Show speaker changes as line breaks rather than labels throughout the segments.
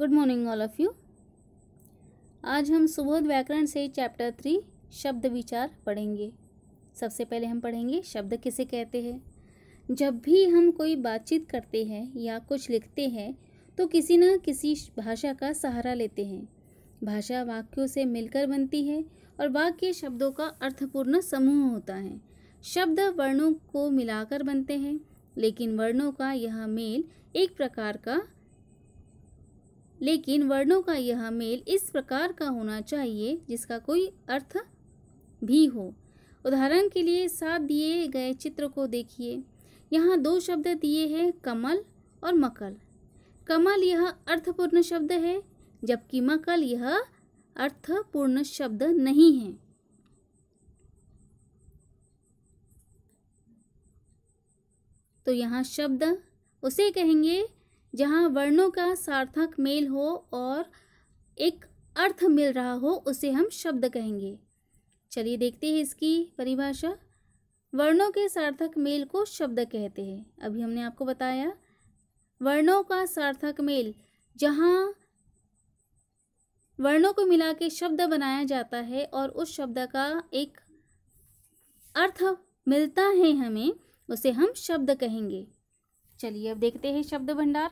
good morning all of you आज हम सुबोध व्याकरण से चैप्टर थ्री शब्द विचार पढ़ेंगे सबसे पहले हम पढ़ेंगे शब्द किसे कहते हैं जब भी हम कोई बातचीत करते हैं या कुछ लिखते हैं तो किसी न किसी भाषा का सहारा लेते हैं भाषा वाक्यों से मिलकर बनती है और वाक्य शब्दों का अर्थपूर्ण समूह होता है शब्द वर्णों को मिलाकर बनते हैं लेकिन वर्णों का यह मेल एक प्रकार का लेकिन वर्णों का यह मेल इस प्रकार का होना चाहिए जिसका कोई अर्थ भी हो उदाहरण के लिए साथ दिए गए चित्र को देखिए यहाँ दो शब्द दिए हैं कमल और मकल कमल यह अर्थपूर्ण शब्द है जबकि मकल यह अर्थपूर्ण शब्द नहीं है तो यहाँ शब्द उसे कहेंगे जहाँ वर्णों का सार्थक मेल हो और एक अर्थ मिल रहा हो उसे हम शब्द कहेंगे चलिए देखते हैं इसकी परिभाषा वर्णों के सार्थक मेल को शब्द कहते हैं अभी हमने आपको बताया वर्णों का सार्थक मेल जहाँ वर्णों को मिला के शब्द बनाया जाता है और उस शब्द का एक अर्थ मिलता है हमें उसे हम शब्द कहेंगे चलिए अब देखते हैं शब्द भंडार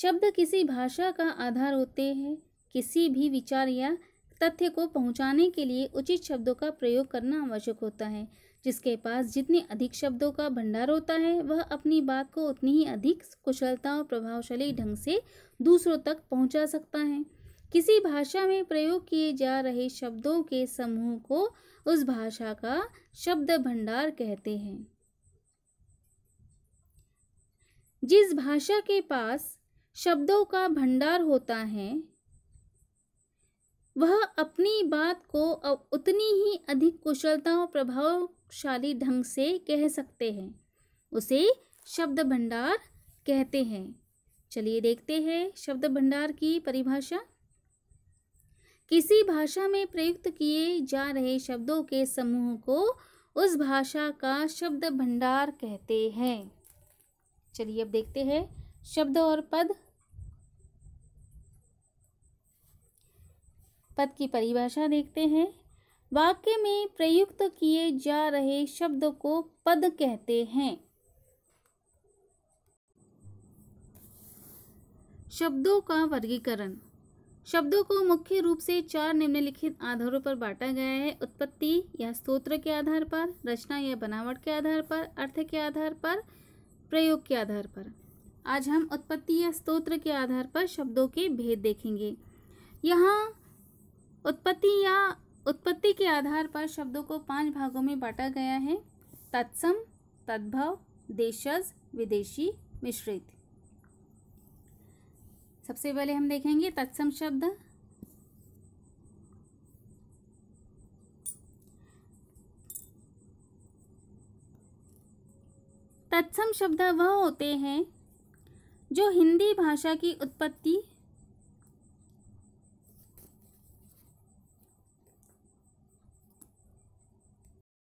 शब्द किसी भाषा का आधार होते हैं किसी भी विचार या तथ्य को पहुंचाने के लिए उचित शब्दों का प्रयोग करना आवश्यक होता है जिसके पास जितने अधिक शब्दों का भंडार होता है वह अपनी बात को उतनी ही अधिक कुशलता और प्रभावशाली ढंग से दूसरों तक पहुंचा सकता है किसी भाषा में प्रयोग किए जा रहे शब्दों के समूह को उस भाषा का शब्द भंडार कहते हैं जिस भाषा के पास शब्दों का भंडार होता है वह अपनी बात को उतनी ही अधिक कुशलता और प्रभावशाली ढंग से कह सकते हैं उसे शब्द भंडार कहते हैं चलिए देखते हैं शब्द भंडार की परिभाषा किसी भाषा में प्रयुक्त किए जा रहे शब्दों के समूह को उस भाषा का शब्द भंडार कहते हैं चलिए अब देखते हैं शब्द और पद पद की परिभाषा देखते हैं वाक्य में प्रयुक्त किए जा रहे शब्द को पद कहते हैं शब्दों का वर्गीकरण शब्दों को मुख्य रूप से चार निम्नलिखित आधारों पर बांटा गया है उत्पत्ति या स्तोत्र के आधार पर रचना या बनावट के आधार पर अर्थ के आधार पर प्रयोग के आधार पर आज हम उत्पत्ति या स्तोत्र के आधार पर शब्दों के भेद देखेंगे यहाँ उत्पत्ति या उत्पत्ति के आधार पर शब्दों को पांच भागों में बांटा गया है तत्सम तद्भव देशज विदेशी मिश्रित सबसे पहले हम देखेंगे तत्सम शब्द तत्सम शब्द वह होते हैं जो हिंदी भाषा की उत्पत्ति